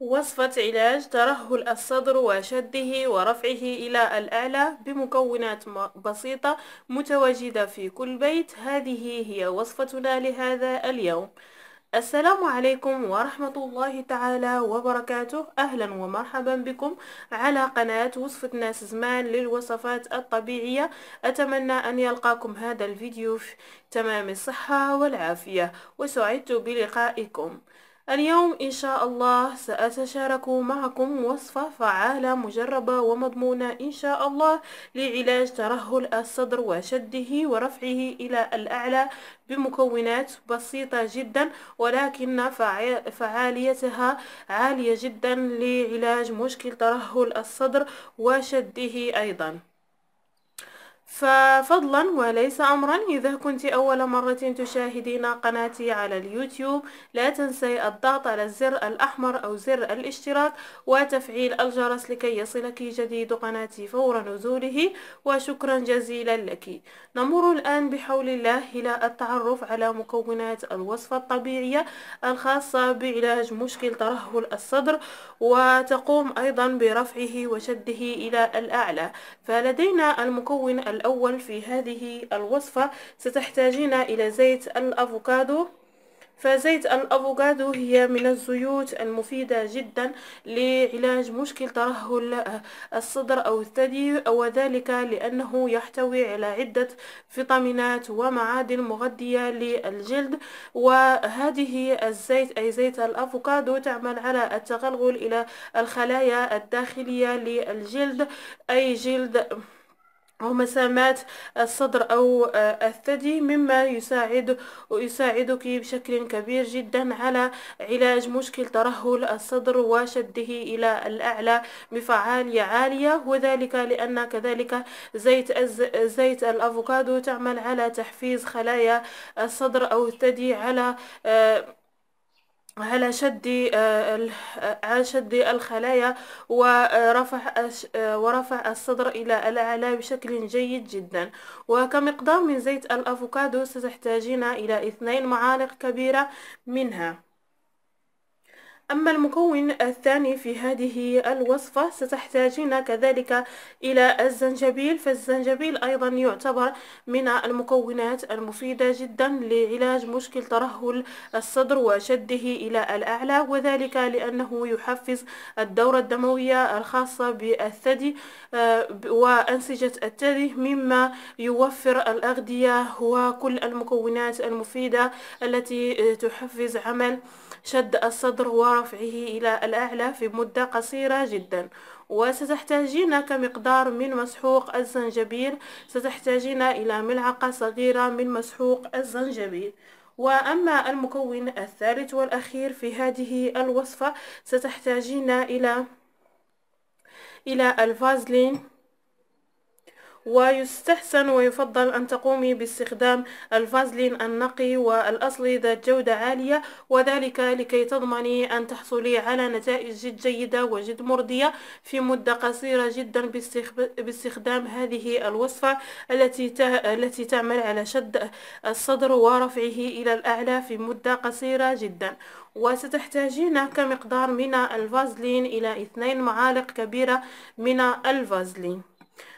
وصفة علاج ترهل الصدر وشده ورفعه إلى الأعلى بمكونات بسيطة متواجدة في كل بيت هذه هي وصفتنا لهذا اليوم السلام عليكم ورحمة الله تعالى وبركاته أهلا ومرحبا بكم على قناة وصفة ناس زمان للوصفات الطبيعية أتمنى أن يلقاكم هذا الفيديو في تمام الصحة والعافية وسعدت بلقائكم اليوم إن شاء الله سأتشارك معكم وصفة فعالة مجربة ومضمونة إن شاء الله لعلاج ترهل الصدر وشده ورفعه إلى الأعلى بمكونات بسيطة جدا ولكن فعاليتها عالية جدا لعلاج مشكل ترهل الصدر وشده أيضا ففضلا وليس أمرا إذا كنت أول مرة تشاهدين قناتي على اليوتيوب لا تنسي الضغط على الزر الأحمر أو زر الاشتراك وتفعيل الجرس لكي يصلك جديد قناتي فور نزوله وشكرا جزيلا لك نمر الآن بحول الله إلى التعرف على مكونات الوصفة الطبيعية الخاصة بعلاج مشكل ترهل الصدر وتقوم أيضا برفعه وشده إلى الأعلى فلدينا المكون الأول في هذه الوصفة ستحتاجين إلى زيت الأفوكادو فزيت الافوكادو هي من الزيوت المفيدة جدا لعلاج مشكل ترهل الصدر او الثدي وذلك لانه يحتوي على عدة فيتامينات ومعادن مغذية للجلد وهذه الزيت اي زيت الافوكادو تعمل على التغلغل الى الخلايا الداخلية للجلد اي جلد ومسامات الصدر أو آه، الثدي مما يساعد يساعدك بشكل كبير جدا على علاج مشكل ترهل الصدر وشده إلى الأعلى بفعالية عالية وذلك لأن كذلك زيت زيت الأفوكادو تعمل على تحفيز خلايا الصدر أو الثدي على آه، على شد آه، آه، على شد الخلايا ورفع آه، ورفع الصدر إلى الأعلى بشكل جيد جدا وكمقدار من زيت الأفوكادو ستحتاجين إلى اثنين معالق كبيرة منها أما المكون الثاني في هذه الوصفة ستحتاجين كذلك إلى الزنجبيل فالزنجبيل أيضا يعتبر من المكونات المفيدة جدا لعلاج مشكل ترهل الصدر وشده إلى الأعلى وذلك لأنه يحفز الدورة الدموية الخاصة بالثدي آه، وأنسجة الثدي مما يوفر الأغذية وكل المكونات المفيدة التي تحفز عمل شد الصدر و ورفعه إلى الأعلى في مدة قصيرة جدا وستحتاجين كمقدار من مسحوق الزنجبيل ستحتاجين إلى ملعقة صغيرة من مسحوق الزنجبيل وأما المكون الثالث والأخير في هذه الوصفة ستحتاجين إلى إلى الفازلين ويستحسن ويفضل أن تقومي باستخدام الفازلين النقي والأصلي ذات جودة عالية وذلك لكي تضمني أن تحصلي على نتائج جد جيدة وجد مرضية في مدة قصيرة جدا باستخدام هذه الوصفة التي التي تعمل على شد الصدر ورفعه إلى الأعلى في مدة قصيرة جدا وستحتاجين كمقدار من الفازلين إلى 2 معالق كبيرة من الفازلين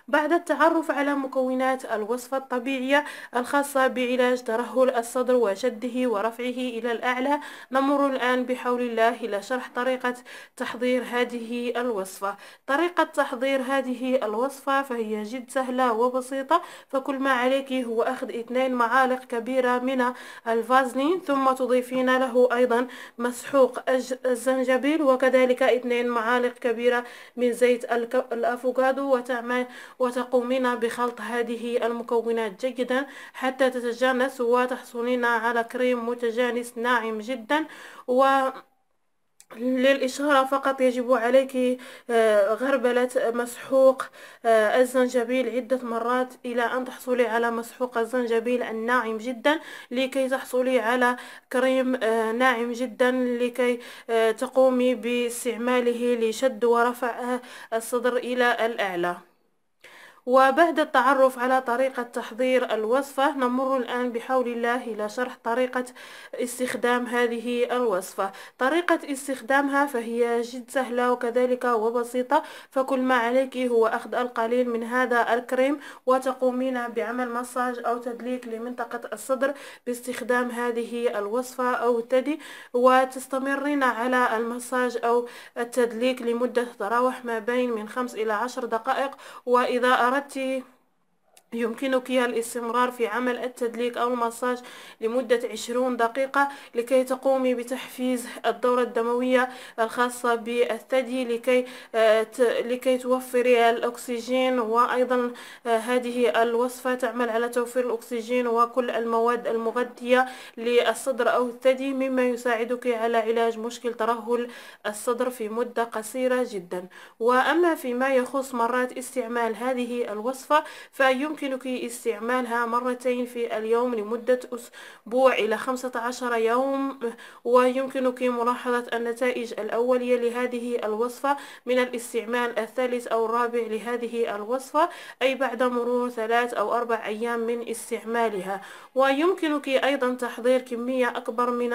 بعد التعرف على مكونات الوصفة الطبيعية الخاصة بعلاج ترهل الصدر وشده ورفعه إلى الأعلى نمر الآن بحول الله إلى شرح طريقة تحضير هذه الوصفة طريقة تحضير هذه الوصفة فهي جد سهلة وبسيطة فكل ما عليك هو أخذ اثنين معالق كبيرة من الفازلين ثم تضيفين له أيضا مسحوق الزنجبيل وكذلك اثنين معالق كبيرة من زيت الأفوكادو وتقومين بخلط هذه المكونات جيدا حتى تتجانس وتحصلين على كريم متجانس ناعم جدا و للإشارة فقط يجب عليك آه، غربلة مسحوق آه، الزنجبيل عدة مرات إلى أن تحصلي على مسحوق الزنجبيل الناعم جدا لكي تحصلي على كريم آه، ناعم جدا لكي تقومي باستعماله لشد ورفع الصدر إلى الأعلى وبعد التعرف على طريقة تحضير الوصفة نمر الآن بحول الله إلى شرح طريقة استخدام هذه الوصفة طريقة استخدامها فهي جد سهلة وكذلك وبسيطة فكل ما عليك هو أخذ القليل من هذا الكريم وتقومين بعمل مساج أو تدليك لمنطقة الصدر باستخدام هذه الوصفة أو التدي وتستمرين على المساج أو التدليك لمدة تراوح ما بين من 5 إلى 10 دقائق وإذا أردت Pode. يمكنك الاستمرار في عمل التدليك أو المساج لمدة 20 دقيقة لكي تقومي بتحفيز الدورة الدموية الخاصة بالثدي لكي آه، لكي توفري الأكسجين وأيضا آه، هذه الوصفة تعمل على توفير الأكسجين وكل المواد المغذية للصدر أو الثدي مما يساعدك على علاج مشكل ترهل الصدر في مدة قصيرة جدا وأما فيما يخص مرات استعمال هذه الوصفة فيمكن يمكنك استعمالها مرتين في اليوم لمدة أسبوع إلى 15 يوم ويمكنك ملاحظة النتائج الأولية لهذه الوصفة من الاستعمال الثالث أو الرابع لهذه الوصفة أي بعد مرور ثلاث أو أربع أيام من استعمالها ويمكنك أيضا تحضير كمية أكبر من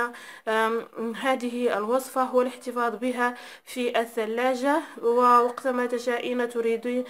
هذه الوصفة والاحتفاظ بها في الثلاجة ووقتما تشائين تريدين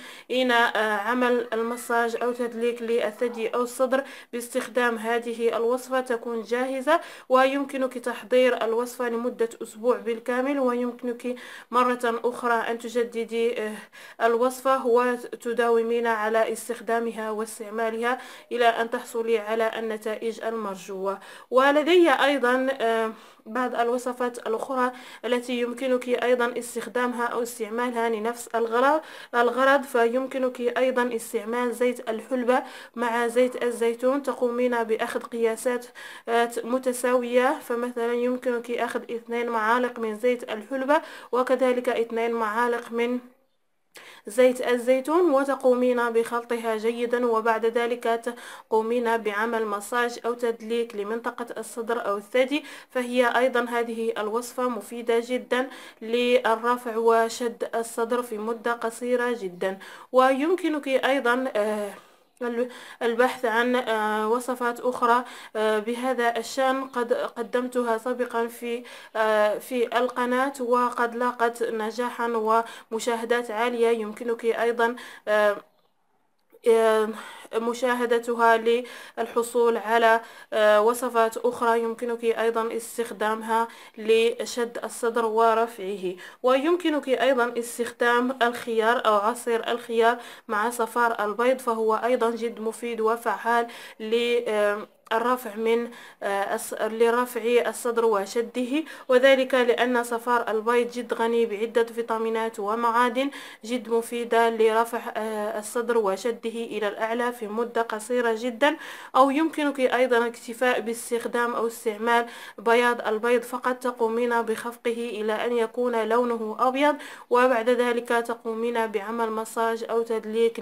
آه، عمل المساج أو تدليك للثدي أو الصدر باستخدام هذه الوصفة تكون جاهزة ويمكنك تحضير الوصفة لمدة أسبوع بالكامل ويمكنك مرة أخرى أن تجددي آه، الوصفة وتداومين على استخدامها واستعمالها إلى أن تحصلي على النتائج المرجوة ولدي أيضا آه، بعض الوصفات الأخرى التي يمكنك أيضا استخدامها أو استعمالها لنفس الغرض الغرض فيمكنك أيضا استعمال زيت الحلبة مع زيت الزيتون تقومين بأخذ قياسات متساوية فمثلا يمكنك أخذ اثنين معالق من زيت الحلبة وكذلك اثنين معالق من زيت الزيتون وتقومين بخلطها جيدا وبعد ذلك تقومين بعمل مساج أو تدليك لمنطقة الصدر أو الثدي فهي أيضا هذه الوصفة مفيدة جدا للرفع وشد الصدر في مدة قصيرة جدا ويمكنك أيضا آه البحث عن آه، وصفات أخرى آه، بهذا الشأن قد قدمتها سابقا في آه، في القناة وقد لاقت نجاحا ومشاهدات عالية يمكنك أيضا مشاهدتها للحصول على آه، وصفات أخرى يمكنك أيضا استخدامها لشد الصدر ورفعه ويمكنك أيضا استخدام الخيار أو عصير الخيار مع صفار البيض فهو أيضا جد مفيد وفعال ل الرفع من آه، لرفع الصدر وشده وذلك لأن صفار البيض جد غني بعدة فيتامينات ومعادن جد مفيدة لرفع آه، الصدر وشده إلى الأعلى في مدة قصيرة جدا أو يمكنك أيضا الاكتفاء باستخدام أو استعمال بياض البيض فقط تقومين بخفقه إلى أن يكون لونه أبيض وبعد ذلك تقومين بعمل مساج أو تدليك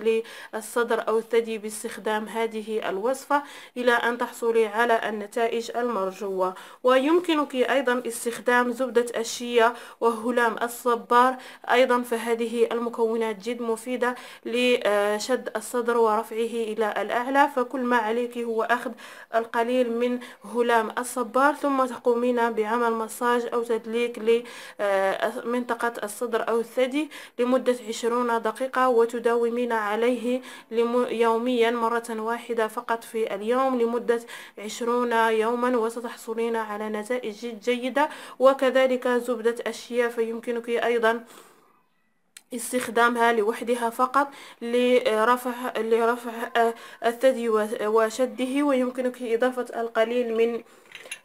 للصدر أو الثدي باستخدام هذه الوصفة إلى أن تحصل للتحصل على النتائج المرجوة ويمكنك أيضا استخدام زبدة الشيا وهلام الصبار أيضا فهذه المكونات جد مفيدة لشد الصدر ورفعه إلى الأعلى فكل ما عليك هو أخذ القليل من هلام الصبار ثم تقومين بعمل مساج أو تدليك لمنطقة آه، الصدر أو الثدي لمدة عشرون دقيقة وتداومين عليه يوميا مرة واحدة فقط في اليوم لمدة لمدة عشرون يوما وستحصلين على نتائج جيدة وكذلك زبدة أشياء فيمكنك أيضا استخدامها لوحدها فقط لرفع لرفع الثدي وشده ويمكنك إضافة القليل من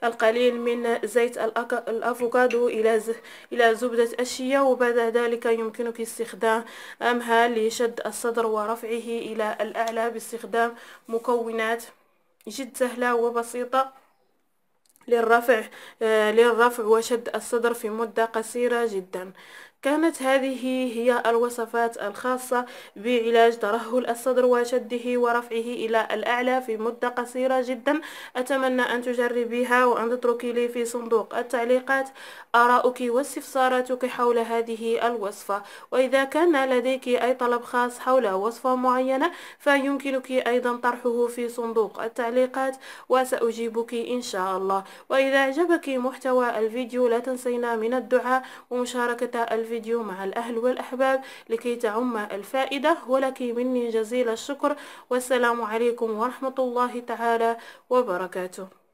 القليل من زيت الأفوكادو إلى إلى زبدة أشياء وبعد ذلك يمكنك استخدامها لشد الصدر ورفعه إلى الأعلى باستخدام مكونات جد سهلة وبسيطة للرفع آه، للرفع وشد الصدر في مدة قصيرة جدا كانت هذه هي الوصفات الخاصة بعلاج ترهل الصدر وشده ورفعه إلى الأعلى في مدة قصيرة جدا أتمنى أن تجربيها وأن تتركي لي في صندوق التعليقات آرائك واستفساراتك حول هذه الوصفة وإذا كان لديك أي طلب خاص حول وصفة معينة فيمكنك أيضا طرحه في صندوق التعليقات وسأجيبك إن شاء الله وإذا أعجبك محتوى الفيديو لا تنسينا من الدعاء ومشاركة الفيديو الفيديو مع الأهل والأحباب لكي تعم الفائدة ولك مني جزيل الشكر والسلام عليكم ورحمة الله تعالى وبركاته